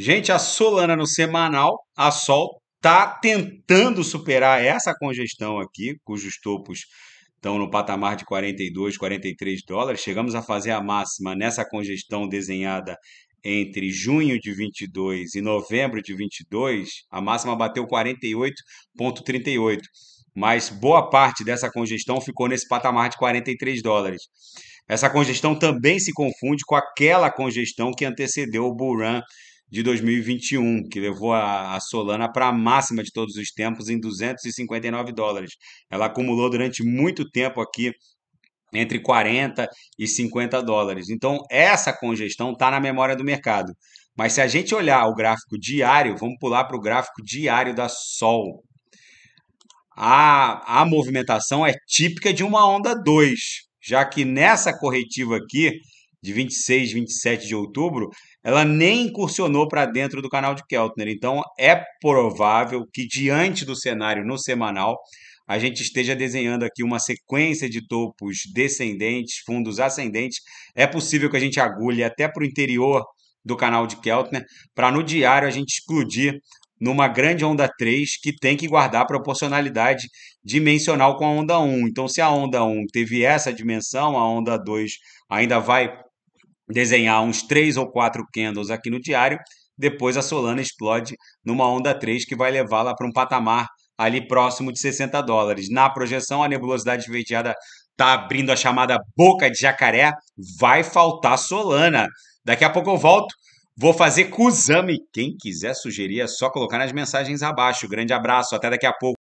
Gente, a Solana no semanal, a Sol, está tentando superar essa congestão aqui, cujos topos estão no patamar de 42, 43 dólares. Chegamos a fazer a máxima nessa congestão desenhada entre junho de 22 e novembro de 22, a máxima bateu 48,38. Mas boa parte dessa congestão ficou nesse patamar de 43 dólares. Essa congestão também se confunde com aquela congestão que antecedeu o bull run de 2021, que levou a Solana para a máxima de todos os tempos em 259 dólares. Ela acumulou durante muito tempo aqui entre 40 e 50 dólares. Então, essa congestão está na memória do mercado. Mas se a gente olhar o gráfico diário, vamos pular para o gráfico diário da Sol. A, a movimentação é típica de uma onda 2, já que nessa corretiva aqui de 26, 27 de outubro, ela nem incursionou para dentro do canal de Keltner. Então, é provável que, diante do cenário no semanal, a gente esteja desenhando aqui uma sequência de topos descendentes, fundos ascendentes. É possível que a gente agulhe até para o interior do canal de Keltner, para no diário a gente explodir numa grande onda 3 que tem que guardar proporcionalidade dimensional com a onda 1. Então, se a onda 1 teve essa dimensão, a onda 2 ainda vai desenhar uns três ou quatro candles aqui no diário, depois a Solana explode numa onda 3 que vai levá-la para um patamar ali próximo de 60 dólares. Na projeção, a nebulosidade esverdeada está abrindo a chamada boca de jacaré, vai faltar Solana. Daqui a pouco eu volto, vou fazer Kuzami. Quem quiser sugerir é só colocar nas mensagens abaixo. Grande abraço, até daqui a pouco.